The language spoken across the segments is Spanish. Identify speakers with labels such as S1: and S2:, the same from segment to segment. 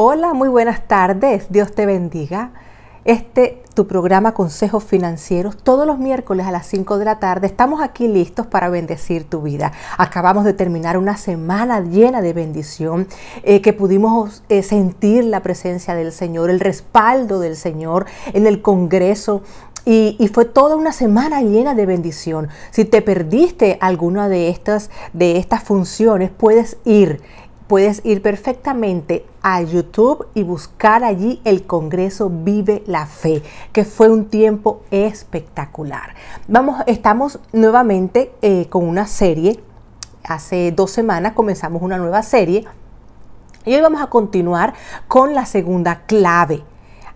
S1: Hola, muy buenas tardes. Dios te bendiga. Este tu programa Consejos Financieros todos los miércoles a las 5 de la tarde. Estamos aquí listos para bendecir tu vida. Acabamos de terminar una semana llena de bendición eh, que pudimos eh, sentir la presencia del Señor, el respaldo del Señor en el Congreso y, y, fue toda una semana llena de bendición. Si te perdiste alguna de estas, de estas funciones, puedes ir Puedes ir perfectamente a YouTube y buscar allí el Congreso Vive la Fe, que fue un tiempo espectacular. Vamos, estamos nuevamente eh, con una serie. Hace dos semanas comenzamos una nueva serie y hoy vamos a continuar con la segunda clave.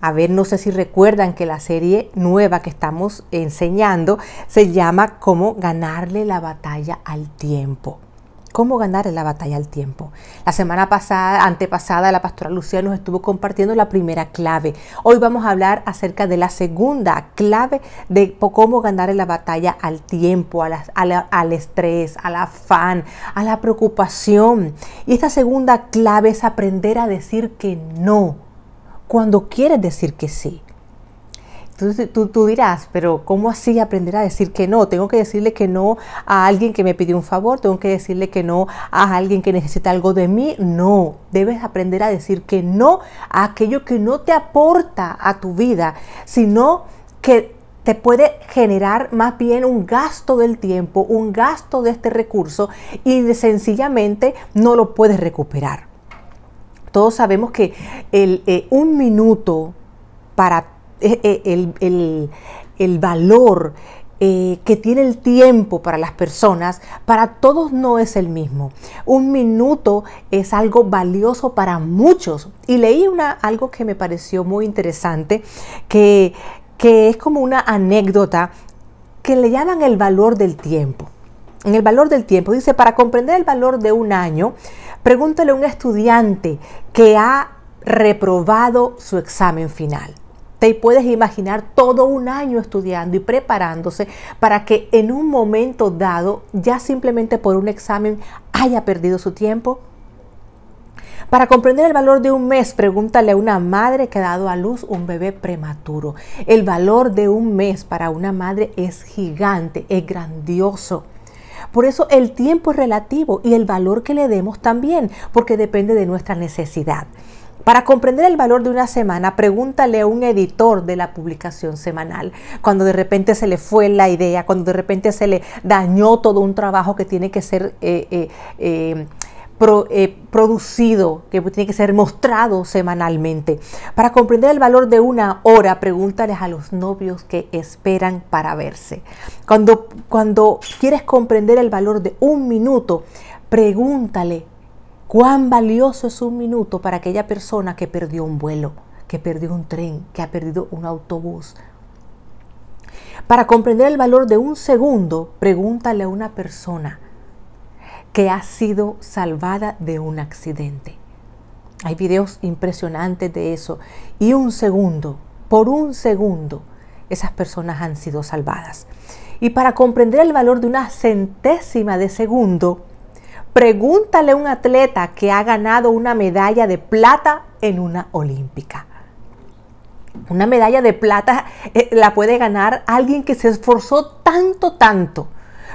S1: A ver, no sé si recuerdan que la serie nueva que estamos enseñando se llama Cómo ganarle la batalla al tiempo cómo ganar en la batalla al tiempo. La semana pasada, antepasada, la pastora Lucía nos estuvo compartiendo la primera clave. Hoy vamos a hablar acerca de la segunda clave de cómo ganar en la batalla al tiempo, a al estrés, al afán, a la preocupación. Y esta segunda clave es aprender a decir que no cuando quieres decir que sí. Tú, tú, dirás, pero ¿cómo así aprender a decir que no? Tengo que decirle que no a alguien que me pidió un favor, tengo que decirle que no a alguien que necesita algo de mí. No, debes aprender a decir que no a aquello que no te aporta a tu vida, sino que te puede generar más bien un gasto del tiempo, un gasto de este recurso y sencillamente no lo puedes recuperar. Todos sabemos que el, eh, un minuto para eh, eh, el, valor eh, que tiene el tiempo para las personas, para todos no es el mismo. Un minuto es algo valioso para muchos. Y leí una, algo que me pareció muy interesante, que, que es como una anécdota que le llaman el valor del tiempo. En el valor del tiempo, dice, para comprender el valor de un año, pregúntale a un estudiante que ha reprobado su examen final. Te puedes imaginar todo un año estudiando y preparándose para que en un momento dado, ya simplemente por un examen, haya perdido su tiempo. Para comprender el valor de un mes, pregúntale a una madre que ha dado a luz un bebé prematuro. El valor de un mes para una madre es gigante, es grandioso. Por eso el tiempo es relativo y el valor que le demos también, porque depende de nuestra necesidad. Para comprender el valor de una semana, pregúntale a un editor de la publicación semanal, cuando de repente se le fue la idea, cuando de repente se le dañó todo un trabajo que tiene que ser eh, eh, eh, producido, que tiene que ser mostrado semanalmente. Para comprender el valor de una hora, pregúntales a los novios que esperan para verse. Cuando, cuando quieres comprender el valor de un minuto, pregúntale Cuán valioso es un minuto para aquella persona que perdió un vuelo, que perdió un tren, que ha perdido un autobús. Para comprender el valor de un segundo, pregúntale a una persona que ha sido salvada de un accidente. Hay videos impresionantes de eso. Y un segundo, por un segundo, esas personas han sido salvadas. Y para comprender el valor de una centésima de segundo, Pregúntale a un atleta que ha ganado una medalla de plata en una olímpica. Una medalla de plata eh, la puede ganar alguien que se esforzó tanto, tanto,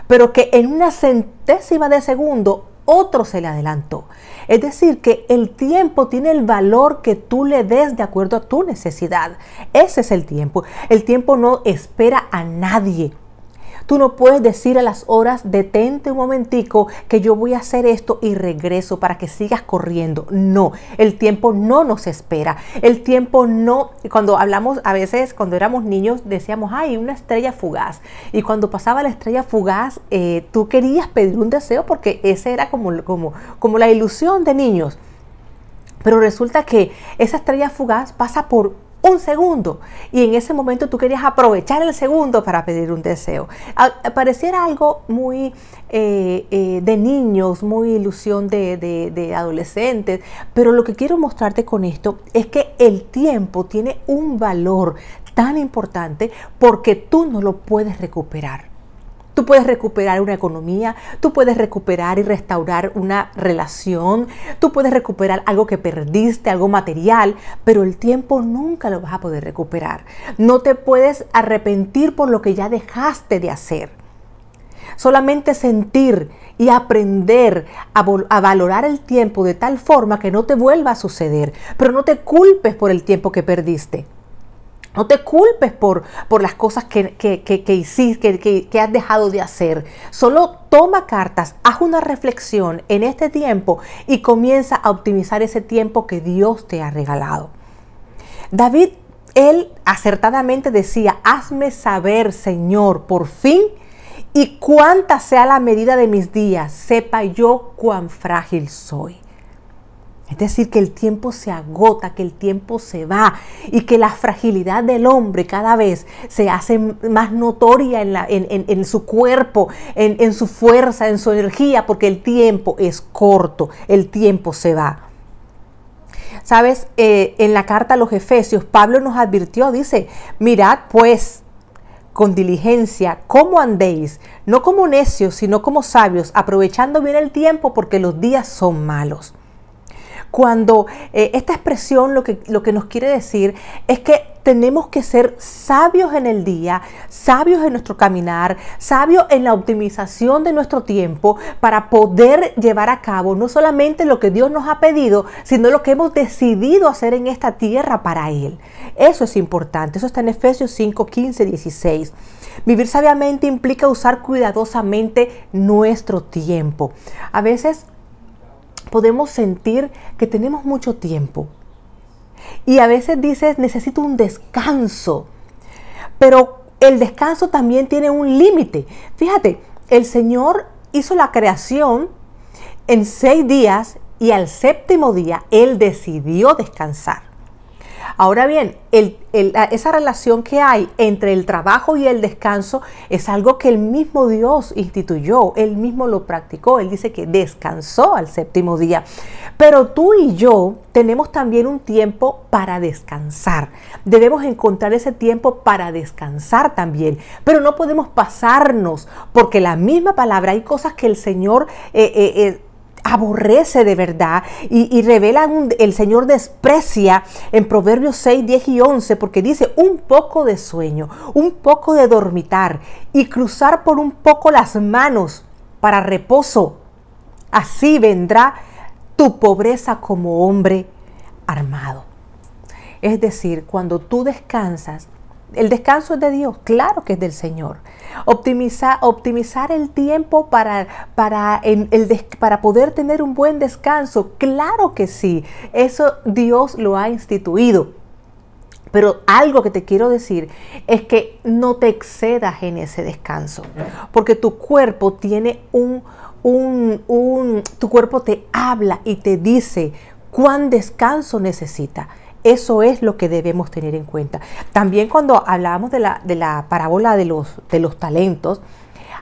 S1: pero que en una centésima de segundo otro se le adelantó. Es decir, que el tiempo tiene el valor que tú le des de acuerdo a tu necesidad. Ese es el tiempo. El tiempo no espera a nadie. Tú no puedes decir a las horas, detente un momentico, que yo voy a hacer esto y regreso para que sigas corriendo. No, el tiempo no nos espera. El tiempo no, cuando hablamos a veces, cuando éramos niños, decíamos, hay una estrella fugaz. Y cuando pasaba la estrella fugaz, eh, tú querías pedir un deseo porque ese era como, como, como la ilusión de niños. Pero resulta que esa estrella fugaz pasa por un segundo y en ese momento tú querías aprovechar el segundo para pedir un deseo. pareciera algo muy eh, eh, de niños, muy ilusión de, de adolescentes, pero lo que quiero mostrarte con esto es que el tiempo tiene un valor tan importante porque tú no lo puedes recuperar. Tú puedes recuperar una economía, tú puedes recuperar y restaurar una relación, tú puedes recuperar algo que perdiste, algo material, pero el tiempo nunca lo vas a poder recuperar. No te puedes arrepentir por lo que ya dejaste de hacer. Solamente sentir y aprender a, a, valorar el tiempo de tal forma que no te vuelva a suceder, pero no te culpes por el tiempo que perdiste. No te culpes por, por las cosas que, que, que, que hiciste, que, has dejado de hacer. Solo toma cartas, haz una reflexión en este tiempo y comienza a optimizar ese tiempo que Dios te ha regalado. David, él acertadamente decía, hazme saber, Señor, por fin, y cuánta sea la medida de mis días, sepa yo cuán frágil soy. Es decir, que el tiempo se agota, que el tiempo se va y que la fragilidad del hombre cada vez se hace más notoria en, su cuerpo, en su fuerza, en su energía, porque el tiempo es corto, el tiempo se va. Sabes, eh, en la carta a los Efesios, Pablo nos advirtió, dice, mirad pues con diligencia cómo andéis, no como necios, sino como sabios, aprovechando bien el tiempo porque los días son malos cuando eh, esta expresión lo que, lo que nos quiere decir es que tenemos que ser sabios en el día, sabios en nuestro caminar, sabios en la optimización de nuestro tiempo para poder llevar a cabo no solamente lo que Dios nos ha pedido, sino lo que hemos decidido hacer en esta tierra para Él. Eso es importante, eso está en Efesios 5, 15, 16. Vivir sabiamente implica usar cuidadosamente nuestro tiempo. A veces podemos sentir que tenemos mucho tiempo. Y a veces dices, necesito un descanso. Pero el descanso también tiene un límite. Fíjate, el Señor hizo la creación en seis días y al séptimo día Él decidió descansar. Ahora bien, esa relación que hay entre el trabajo y el descanso es algo que el mismo Dios instituyó, él mismo lo practicó, él dice que descansó al séptimo día. Pero tú y yo tenemos también un tiempo para descansar. Debemos encontrar ese tiempo para descansar también, pero no podemos pasarnos porque la misma palabra hay cosas que el Señor... Eh, eh, eh, aborrece de verdad y, revela el Señor desprecia en Proverbios 6, 10 y 11 porque dice un poco de sueño, un poco de dormitar y cruzar por un poco las manos para reposo. Así vendrá tu pobreza como hombre armado. Es decir, cuando tú descansas, el descanso es de Dios, claro que es del Señor. Optimiza, optimizar el tiempo para, para, para poder tener un buen descanso, claro que sí. Eso Dios lo ha instituido. Pero algo que te quiero decir es que no te excedas en ese descanso, porque tu cuerpo tiene un, un, un tu cuerpo te habla y te dice cuán descanso necesita. Eso es lo que debemos tener en cuenta. También cuando hablábamos de la, parábola de los, talentos,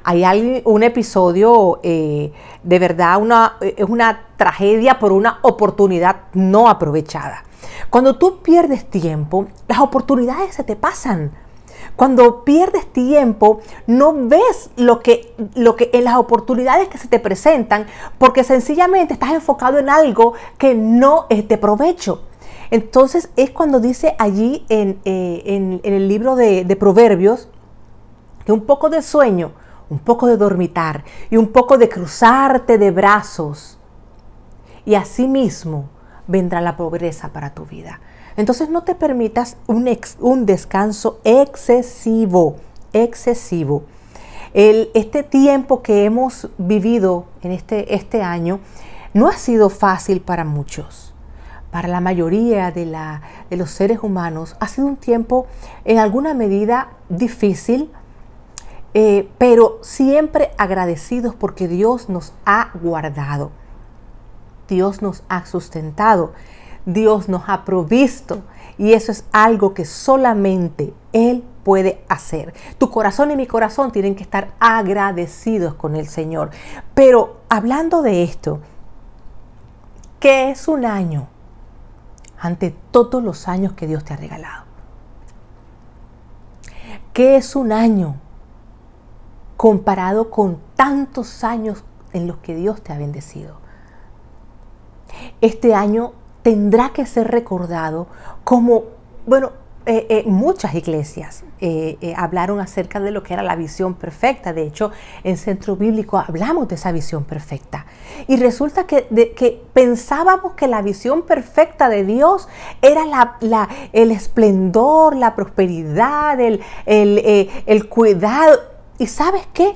S1: hay un episodio eh, de verdad, una, es una tragedia por una oportunidad no aprovechada. Cuando tú pierdes tiempo, las oportunidades se te pasan. Cuando pierdes tiempo, no ves lo que, lo que en las oportunidades que se te presentan, porque sencillamente estás enfocado en algo que no es de provecho. Entonces es cuando dice allí en, eh, el libro de, Proverbios que un poco de sueño, un poco de dormitar y un poco de cruzarte de brazos. Y así mismo vendrá la pobreza para tu vida. Entonces no te permitas un, descanso excesivo, excesivo. este tiempo que hemos vivido en este, este año no ha sido fácil para muchos para la mayoría de, los seres humanos ha sido un tiempo en alguna medida difícil, eh, pero siempre agradecidos porque Dios nos ha guardado, Dios nos ha sustentado, Dios nos ha provisto y eso es algo que solamente Él puede hacer. Tu corazón y mi corazón tienen que estar agradecidos con el Señor. Pero hablando de esto, ¿qué es un año? ante todos los años que Dios te ha regalado. ¿Qué es un año comparado con tantos años en los que Dios te ha bendecido? Este año tendrá que ser recordado como, bueno, eh, eh, muchas iglesias eh, hablaron acerca de lo que era la visión perfecta. De hecho, en Centro Bíblico hablamos de esa visión perfecta. Y resulta que, que pensábamos que la visión perfecta de Dios era el esplendor, la prosperidad, el cuidado. ¿Y sabes qué?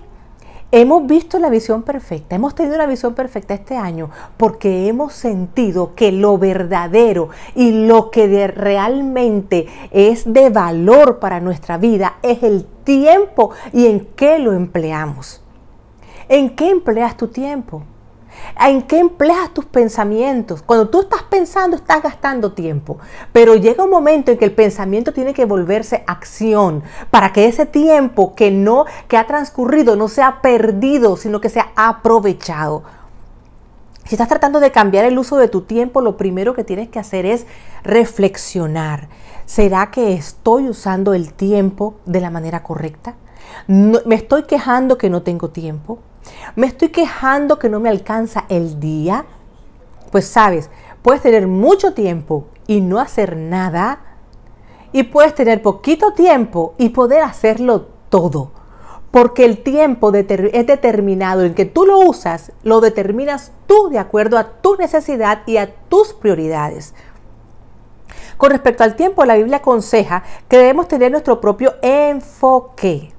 S1: Hemos visto la visión perfecta, hemos tenido la visión perfecta este año porque hemos sentido que lo verdadero y lo que realmente es de valor para nuestra vida es el tiempo y en qué lo empleamos. ¿En qué empleas tu tiempo? ¿En qué empleas tus pensamientos? Cuando tú estás pensando, estás gastando tiempo. Pero llega un momento en que el pensamiento tiene que volverse acción para que ese tiempo que no que ha transcurrido no sea perdido, sino que sea aprovechado. Si estás tratando de cambiar el uso de tu tiempo, lo primero que tienes que hacer es reflexionar. ¿Será que estoy usando el tiempo de la manera correcta? No, ¿Me estoy quejando que no tengo tiempo? Me estoy quejando que no me alcanza el día. Pues sabes, puedes tener mucho tiempo y no hacer nada. Y puedes tener poquito tiempo y poder hacerlo todo. Porque el tiempo es determinado en que tú lo usas, lo determinas tú de acuerdo a tu necesidad y a tus prioridades. Con respecto al tiempo, la Biblia aconseja que debemos tener nuestro propio enfoque.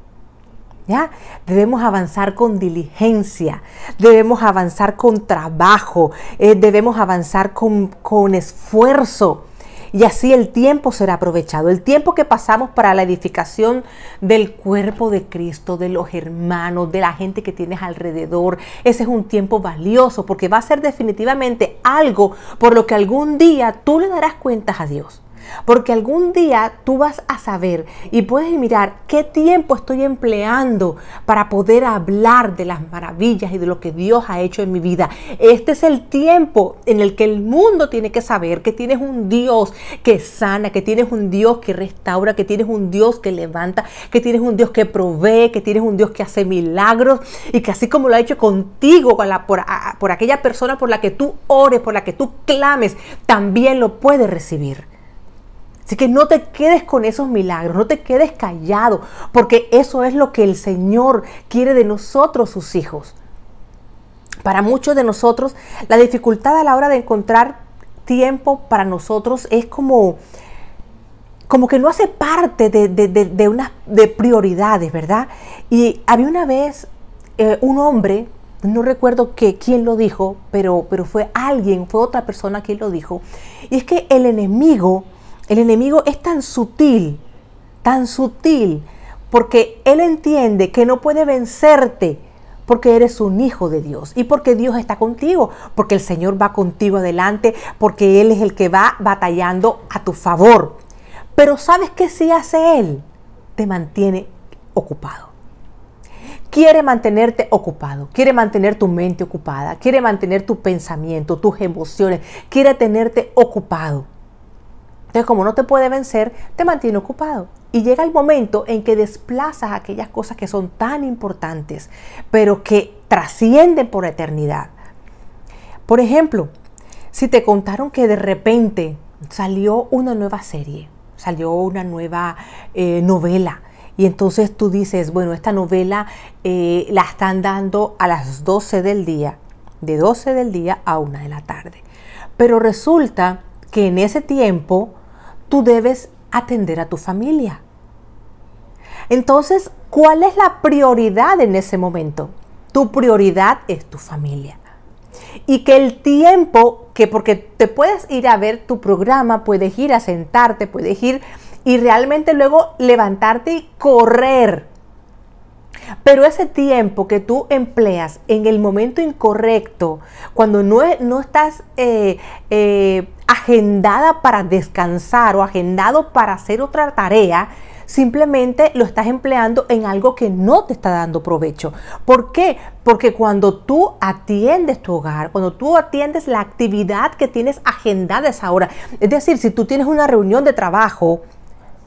S1: Debemos avanzar con diligencia, debemos avanzar con trabajo, eh, debemos avanzar con, con esfuerzo y así el tiempo será aprovechado. El tiempo que pasamos para la edificación del cuerpo de Cristo, de los hermanos, de la gente que tienes alrededor, ese es un tiempo valioso porque va a ser definitivamente algo por lo que algún día tú le darás cuentas a Dios. Porque algún día tú vas a saber y puedes mirar qué tiempo estoy empleando para poder hablar de las maravillas y de lo que Dios ha hecho en mi vida. Este es el tiempo en el que el mundo tiene que saber que tienes un Dios que sana, que tienes un Dios que restaura, que tienes un Dios que levanta, que tienes un Dios que provee, que tienes un Dios que hace milagros y que así como lo ha hecho contigo, por, por aquella persona por la que tú ores, por la que tú clames, también lo puedes recibir. Así que no te quedes con esos milagros, no te quedes callado, porque eso es lo que el Señor quiere de nosotros, sus hijos. Para muchos de nosotros, la dificultad a la hora de encontrar tiempo para nosotros es como, como que no hace parte de, de, de, de prioridades, ¿verdad? Y había una vez eh, un hombre, no recuerdo que, quién lo dijo, pero, pero fue alguien, fue otra persona quien lo dijo, y es que el enemigo el enemigo es tan sutil, tan sutil, porque él entiende que no puede vencerte porque eres un hijo de Dios y porque Dios está contigo, porque el Señor va contigo adelante, porque Él es el que va batallando a tu favor. Pero ¿sabes qué si hace Él? Te mantiene ocupado. Quiere mantenerte ocupado, quiere mantener tu mente ocupada, quiere mantener tu pensamiento, tus emociones, quiere tenerte ocupado. Entonces, como no te puede vencer, te mantiene ocupado. Y llega el momento en que desplazas aquellas cosas que son tan importantes, pero que trascienden por eternidad. Por ejemplo, si te contaron que de repente salió una nueva serie, salió una nueva eh, novela, y entonces tú dices, bueno, esta novela eh, la están dando a las 12 del día, de 12 del día a 1 de la tarde. Pero resulta que en ese tiempo tú debes atender a tu familia. Entonces, ¿cuál es la prioridad en ese momento? Tu prioridad es tu familia. Y que el tiempo que, porque te puedes ir a ver tu programa, puedes ir a sentarte, puedes ir y realmente luego levantarte y correr pero ese tiempo que tú empleas en el momento incorrecto, cuando no, estás eh, eh, agendada para descansar o agendado para hacer otra tarea, simplemente lo estás empleando en algo que no te está dando provecho. ¿Por qué? Porque cuando tú atiendes tu hogar, cuando tú atiendes la actividad que tienes agendada esa hora, es decir, si tú tienes una reunión de trabajo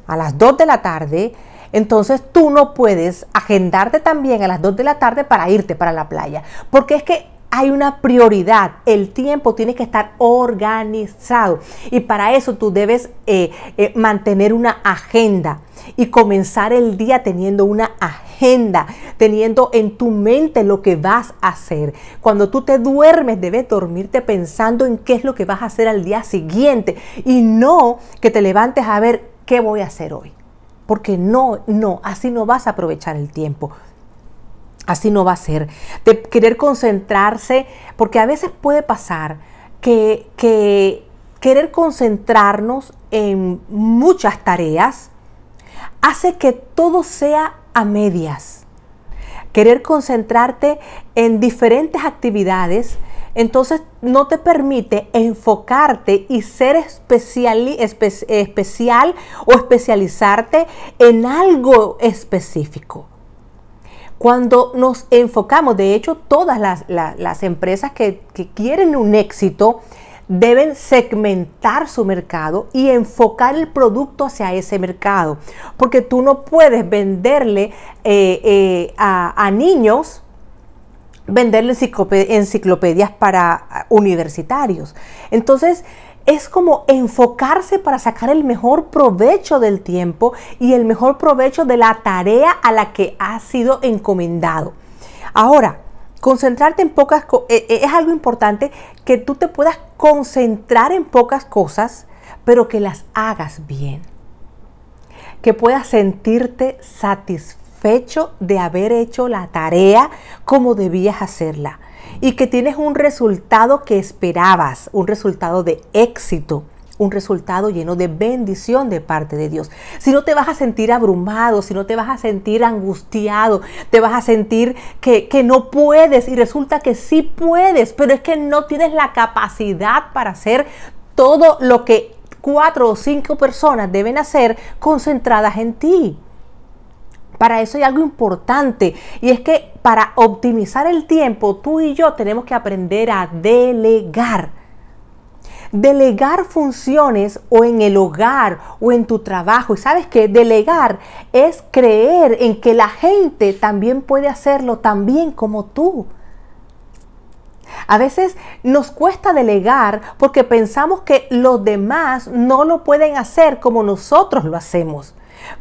S1: a las 2 de la tarde, entonces tú no puedes agendarte también a las 2 de la tarde para irte para la playa, porque es que hay una prioridad. El tiempo tiene que estar organizado. Y para eso tú debes eh, eh, mantener una agenda y comenzar el día teniendo una agenda, teniendo en tu mente lo que vas a hacer. Cuando tú te duermes, debes dormirte pensando en qué es lo que vas a hacer al día siguiente y no que te levantes a ver qué voy a hacer hoy porque no, no, así no vas a aprovechar el tiempo. Así no va a ser. De querer concentrarse, porque a veces puede pasar que, que querer concentrarnos en muchas tareas hace que todo sea a medias. Querer concentrarte en diferentes actividades entonces no te permite enfocarte y ser especial, especial o especializarte en algo específico. Cuando nos enfocamos, de hecho todas las, empresas que, quieren un éxito, deben segmentar su mercado y enfocar el producto hacia ese mercado. Porque tú no puedes venderle eh, eh, a, niños venderle enciclopedias para ah, universitarios. Entonces, es como enfocarse para sacar el mejor provecho del tiempo y el mejor provecho de la tarea a la que ha sido encomendado. Ahora, concentrarte en pocas cosas, e, e, es algo importante que tú te puedas concentrar en pocas cosas, pero que las hagas bien. Que puedas sentirte satisfecho de haber hecho la tarea como debías hacerla y que tienes un resultado que esperabas, un resultado de éxito un resultado lleno de bendición de parte de Dios. Si no te vas a sentir abrumado, si no te vas a sentir angustiado, te vas a sentir que, que, no puedes y resulta que sí puedes, pero es que no tienes la capacidad para hacer todo lo que cuatro o cinco personas deben hacer concentradas en ti. Para eso hay algo importante y es que para optimizar el tiempo, tú y yo tenemos que aprender a delegar. Delegar funciones o en el hogar o en tu trabajo. Y sabes que delegar es creer en que la gente también puede hacerlo tan bien como tú. A veces nos cuesta delegar porque pensamos que los demás no lo pueden hacer como nosotros lo hacemos.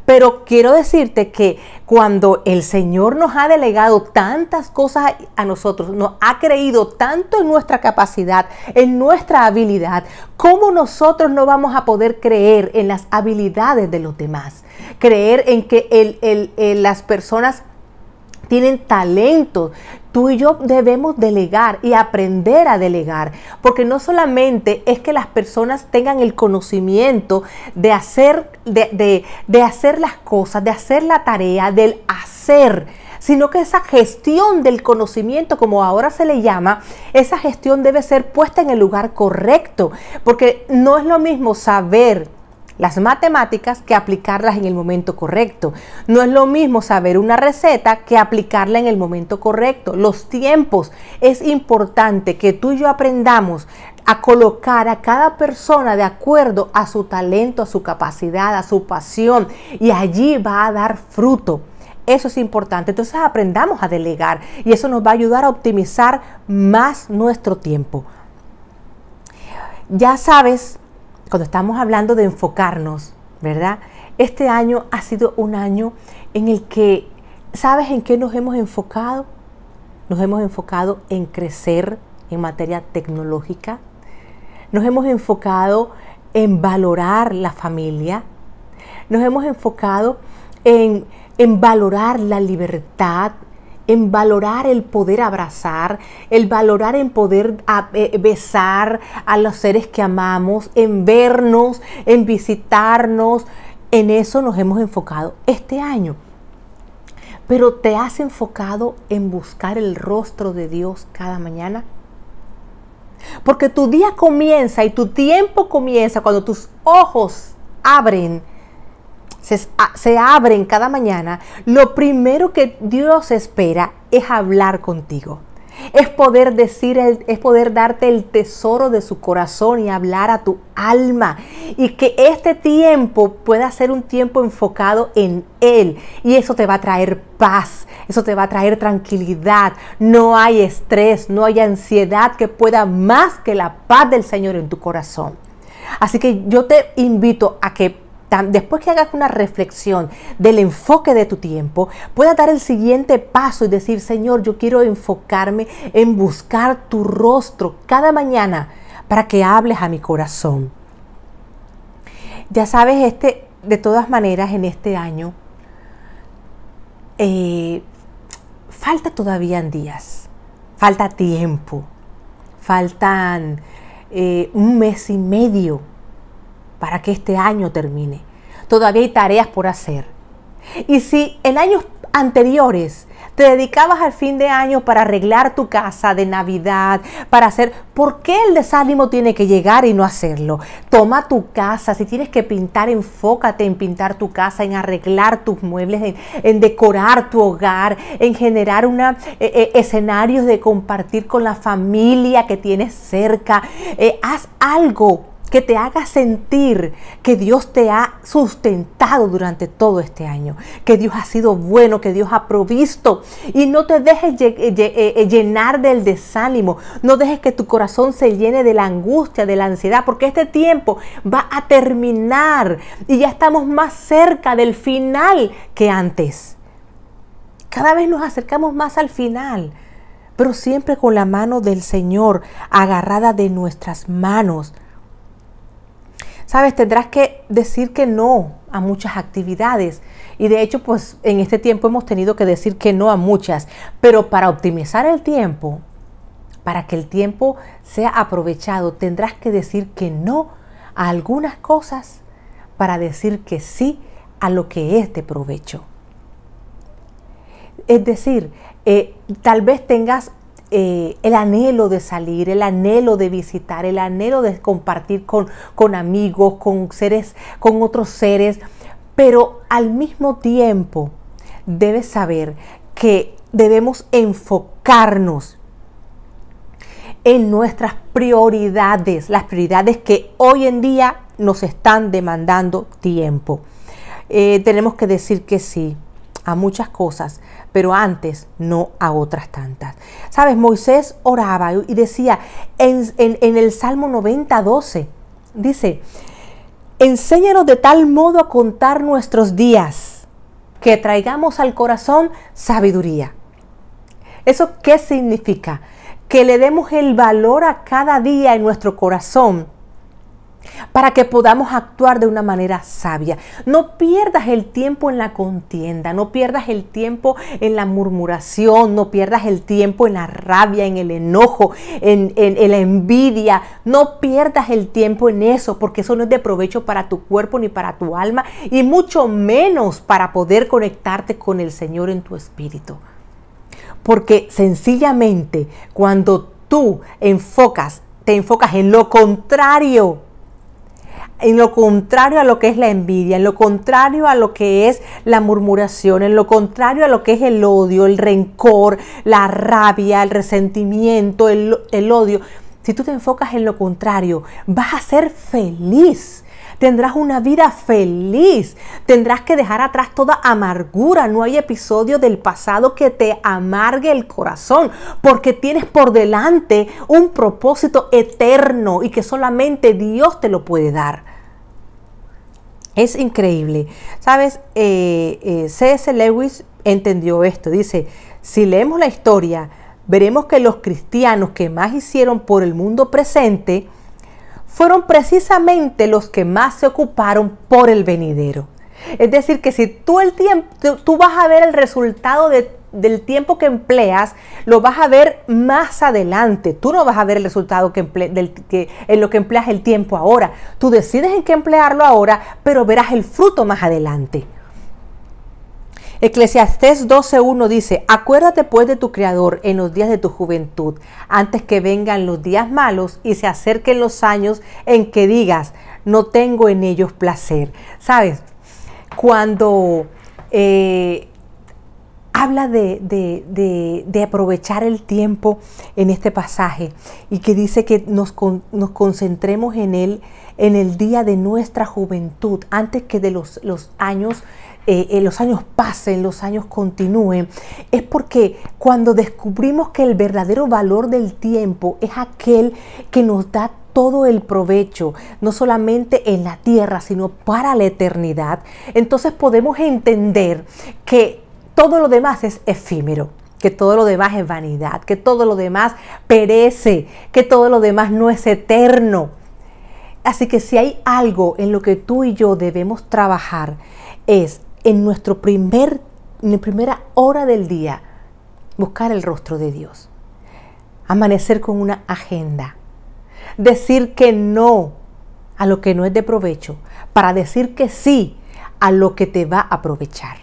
S1: Pero quiero decirte que cuando el Señor nos ha delegado tantas cosas a nosotros, nos ha creído tanto en nuestra capacidad, en nuestra habilidad, ¿cómo nosotros no vamos a poder creer en las habilidades de los demás? Creer en que las personas tienen talento, Tú y yo debemos delegar y aprender a delegar, porque no solamente es que las personas tengan el conocimiento de hacer, de, hacer las cosas, de hacer la tarea, del hacer, sino que esa gestión del conocimiento, como ahora se le llama, esa gestión debe ser puesta en el lugar correcto, porque no es lo mismo saber las matemáticas que aplicarlas en el momento correcto. No es lo mismo saber una receta que aplicarla en el momento correcto. Los tiempos. Es importante que tú y yo aprendamos a colocar a cada persona de acuerdo a su talento, a su capacidad, a su pasión. Y allí va a dar fruto. Eso es importante. Entonces aprendamos a delegar y eso nos va a ayudar a optimizar más nuestro tiempo. Ya sabes cuando estamos hablando de enfocarnos, ¿verdad? Este año ha sido un año en el que, ¿sabes en qué nos hemos enfocado? Nos hemos enfocado en crecer en materia tecnológica, nos hemos enfocado en valorar la familia, nos hemos enfocado en, en valorar la libertad, en valorar el poder abrazar, el valorar en poder eh, besar a los seres que amamos, en vernos, en visitarnos. En eso nos hemos enfocado este año. Pero te has enfocado en buscar el rostro de Dios cada mañana. Porque tu día comienza y tu tiempo comienza cuando tus ojos abren se, abren cada mañana, lo primero que Dios espera es hablar contigo. Es poder decir, es poder darte el tesoro de su corazón y hablar a tu alma. Y que este tiempo pueda ser un tiempo enfocado en Él. Y eso te va a traer paz, eso te va a traer tranquilidad. No hay estrés, no hay ansiedad que pueda más que la paz del Señor en tu corazón. Así que yo te invito a que después que hagas una reflexión del enfoque de tu tiempo, puedas dar el siguiente paso y decir, Señor, yo quiero enfocarme en buscar tu rostro cada mañana para que hables a mi corazón. Ya sabes, este, de todas maneras, en este año, eh, falta todavía en días, falta tiempo, faltan eh, un mes y medio para que este año termine. Todavía hay tareas por hacer. Y si en años anteriores te dedicabas al fin de año para arreglar tu casa de Navidad, para hacer, ¿por qué el desánimo tiene que llegar y no hacerlo? Toma tu casa, si tienes que pintar, enfócate en pintar tu casa, en arreglar tus muebles, en, decorar tu hogar, en generar una, eh, eh, escenarios de compartir con la familia que tienes cerca. Eh, haz algo que te haga sentir que Dios te ha sustentado durante todo este año, que Dios ha sido bueno, que Dios ha provisto y no te dejes eh, eh, eh, llenar del desánimo, no dejes que tu corazón se llene de la angustia, de la ansiedad, porque este tiempo va a terminar y ya estamos más cerca del final que antes. Cada vez nos acercamos más al final, pero siempre con la mano del Señor agarrada de nuestras manos Sabes, tendrás que decir que no a muchas actividades. Y de hecho, pues en este tiempo hemos tenido que decir que no a muchas. Pero para optimizar el tiempo, para que el tiempo sea aprovechado, tendrás que decir que no a algunas cosas para decir que sí a lo que es de provecho. Es decir, eh, tal vez tengas eh, el anhelo de salir, el anhelo de visitar, el anhelo de compartir con, amigos, con seres, con otros seres, pero al mismo tiempo debes saber que debemos enfocarnos en nuestras prioridades, las prioridades que hoy en día nos están demandando tiempo. Eh, tenemos que decir que sí, a muchas cosas, pero antes no a otras tantas. Sabes, Moisés oraba y decía en, el Salmo 90, 12, dice, enséñanos de tal modo a contar nuestros días, que traigamos al corazón sabiduría. ¿Eso qué significa? Que le demos el valor a cada día en nuestro corazón para que podamos actuar de una manera sabia. No pierdas el tiempo en la contienda, no pierdas el tiempo en la murmuración, no pierdas el tiempo en la rabia, en el enojo, en, la envidia. No pierdas el tiempo en eso, porque eso no es de provecho para tu cuerpo ni para tu alma, y mucho menos para poder conectarte con el Señor en tu espíritu. Porque sencillamente cuando tú enfocas, te enfocas en lo contrario en lo contrario a lo que es la envidia, en lo contrario a lo que es la murmuración, en lo contrario a lo que es el odio, el rencor, la rabia, el resentimiento, el, el odio. Si tú te enfocas en lo contrario, vas a ser feliz tendrás una vida feliz, tendrás que dejar atrás toda amargura, no hay episodio del pasado que te amargue el corazón, porque tienes por delante un propósito eterno y que solamente Dios te lo puede dar. Es increíble. Sabes, eh, eh, C.S. Lewis entendió esto. Dice, si leemos la historia, veremos que los cristianos que más hicieron por el mundo presente fueron precisamente los que más se ocuparon por el venidero. Es decir, que si tú el tiempo, tú vas a ver el resultado de del tiempo que empleas lo vas a ver más adelante. Tú no vas a ver el resultado que, en lo que empleas el tiempo ahora. Tú decides en qué emplearlo ahora, pero verás el fruto más adelante. Eclesiastés 12.1 dice, acuérdate pues de tu Creador en los días de tu juventud, antes que vengan los días malos y se acerquen los años en que digas, no tengo en ellos placer. ¿Sabes? Cuando eh, habla de, aprovechar el tiempo en este pasaje y que dice que nos, concentremos en él en el día de nuestra juventud, antes que de los, años eh, eh, los años pasen, los años continúen, es porque cuando descubrimos que el verdadero valor del tiempo es aquel que nos da todo el provecho, no solamente en la tierra, sino para la eternidad, entonces podemos entender que todo lo demás es efímero, que todo lo demás es vanidad, que todo lo demás perece, que todo lo demás no es eterno. Así que si hay algo en lo que tú y yo debemos trabajar es en nuestro primer primera hora del día buscar el rostro de Dios. Amanecer con una agenda. Decir que no a lo que no es de provecho para decir que sí a lo que te va a aprovechar.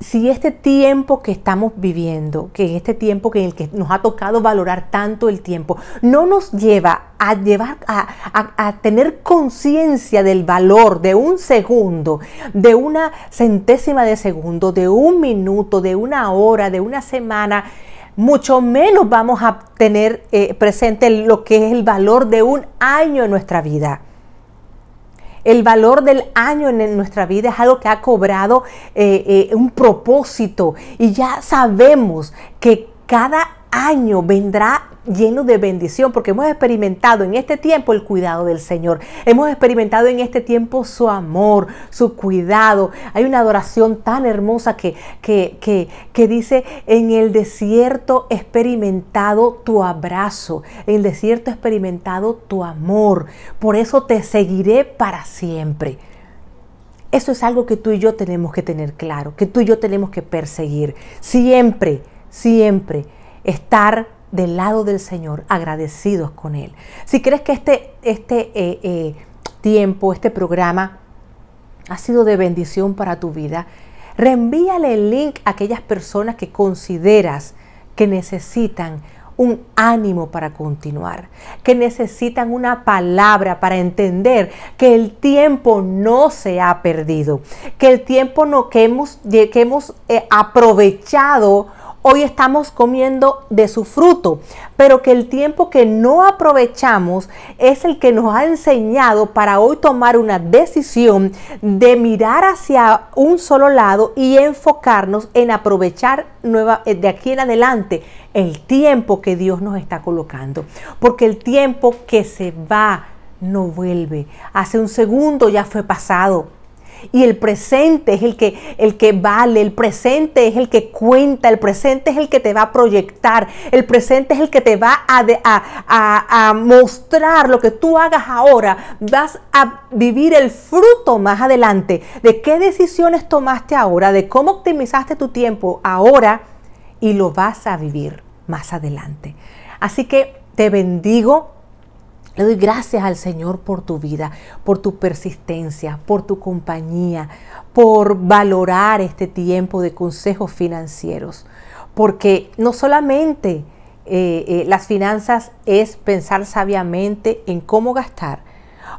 S1: Si este tiempo que estamos viviendo, que este tiempo que en el que nos ha tocado valorar tanto el tiempo, no nos lleva a llevar a, tener conciencia del valor de un segundo, de una centésima de segundo, de un minuto, de una hora, de una semana, mucho menos vamos a tener eh, presente lo que es el valor de un año en nuestra vida. El valor del año en nuestra vida es algo que ha cobrado eh, eh, un propósito y ya sabemos que cada año año vendrá lleno de bendición, porque hemos experimentado en este tiempo el cuidado del Señor, hemos experimentado en este tiempo su amor, su cuidado. Hay una adoración tan hermosa que, que, que, que dice, en el desierto experimentado tu abrazo, en el desierto experimentado tu amor, por eso te seguiré para siempre. Eso es algo que tú y yo tenemos que tener claro, que tú y yo tenemos que perseguir, siempre, siempre estar del lado del Señor, agradecidos con Él. Si crees que este, este eh, eh, tiempo, este programa ha sido de bendición para tu vida, reenvíale el link a aquellas personas que consideras que necesitan un ánimo para continuar, que necesitan una palabra para entender que el tiempo no se ha perdido, que el tiempo no, que hemos, que hemos eh, aprovechado hoy estamos comiendo de su fruto, pero que el tiempo que no aprovechamos es el que nos ha enseñado para hoy tomar una decisión de mirar hacia un solo lado y enfocarnos en aprovechar nueva, eh, de aquí en adelante el tiempo que Dios nos está colocando, porque el tiempo que se va no vuelve. Hace un segundo ya fue pasado y el presente es el que, el que vale, el presente es el que cuenta, el presente es el que te va a proyectar, el presente es el que te va a, a mostrar lo que tú hagas ahora, vas a vivir el fruto más adelante de qué decisiones tomaste ahora, de cómo optimizaste tu tiempo ahora y lo vas a vivir más adelante. Así que te bendigo le doy gracias al Señor por tu vida, por tu persistencia, por tu compañía, por valorar este tiempo de consejos financieros. Porque no solamente eh, eh, las finanzas es pensar sabiamente en cómo gastar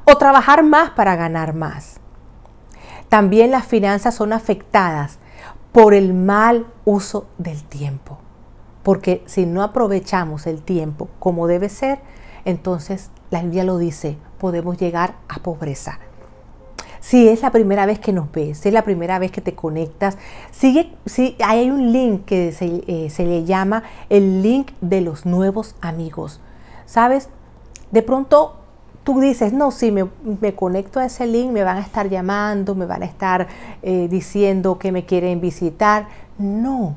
S1: o trabajar más para ganar más. También las finanzas son afectadas por el mal uso del tiempo. Porque si no aprovechamos el tiempo como debe ser, entonces la Biblia lo dice, podemos llegar a pobreza. Si es la primera vez que nos ves, si es la primera vez que te conectas, sigue, si hay un link que eh, se, le llama el link de los nuevos amigos. ¿Sabes? De pronto tú dices, no, si me, conecto a ese link, me van a estar llamando, me van a estar eh, diciendo que me quieren visitar. No,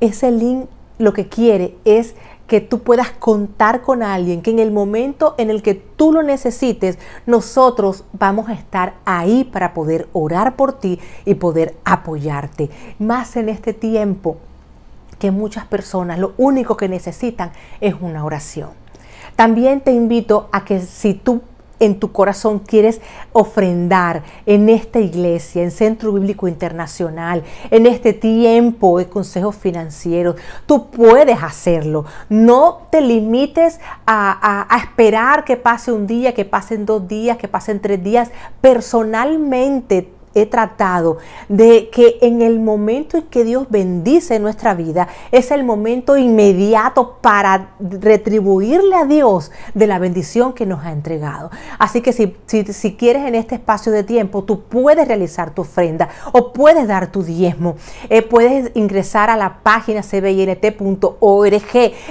S1: ese link lo que quiere es que tú puedas contar con alguien, que en el momento en el que tú lo necesites, nosotros vamos a estar ahí para poder orar por ti y poder apoyarte. Más en este tiempo que muchas personas lo único que necesitan es una oración. También te invito a que si tú en tu corazón quieres ofrendar en esta iglesia, en Centro Bíblico Internacional, en este tiempo de consejos financieros, tú puedes hacerlo. No te limites a, esperar que pase un día, que pasen dos días, que pasen tres días. Personalmente he tratado de que en el momento en que Dios bendice nuestra vida, es el momento inmediato para retribuirle a Dios de la bendición que nos ha entregado. Así que si, quieres en este espacio de tiempo, tú puedes realizar tu ofrenda o puedes dar tu diezmo. Eh, puedes ingresar a la página cbint.org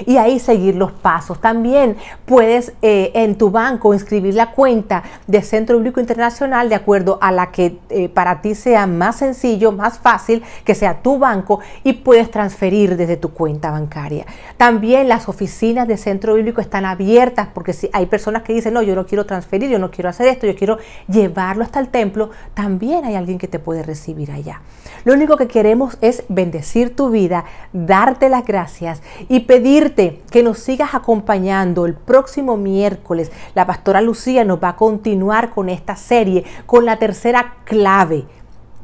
S1: y ahí seguir los pasos. También puedes eh, en tu banco inscribir la cuenta de Centro Bíblico Internacional de acuerdo a la que... Eh, para ti sea más sencillo, más fácil, que sea tu banco y puedes transferir desde tu cuenta bancaria. También las oficinas de centro bíblico están abiertas porque si hay personas que dicen, no, yo no quiero transferir, yo no quiero hacer esto, yo quiero llevarlo hasta el templo, también hay alguien que te puede recibir allá. Lo único que queremos es bendecir tu vida, darte las gracias y pedirte que nos sigas acompañando el próximo miércoles. La pastora Lucía nos va a continuar con esta serie, con la tercera clave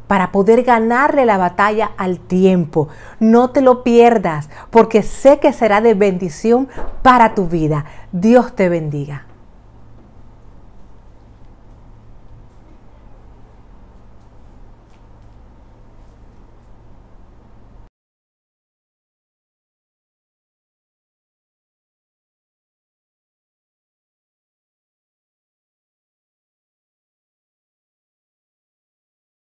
S1: para poder ganarle la batalla al tiempo. No te lo pierdas porque sé que será de bendición para tu vida. Dios te bendiga.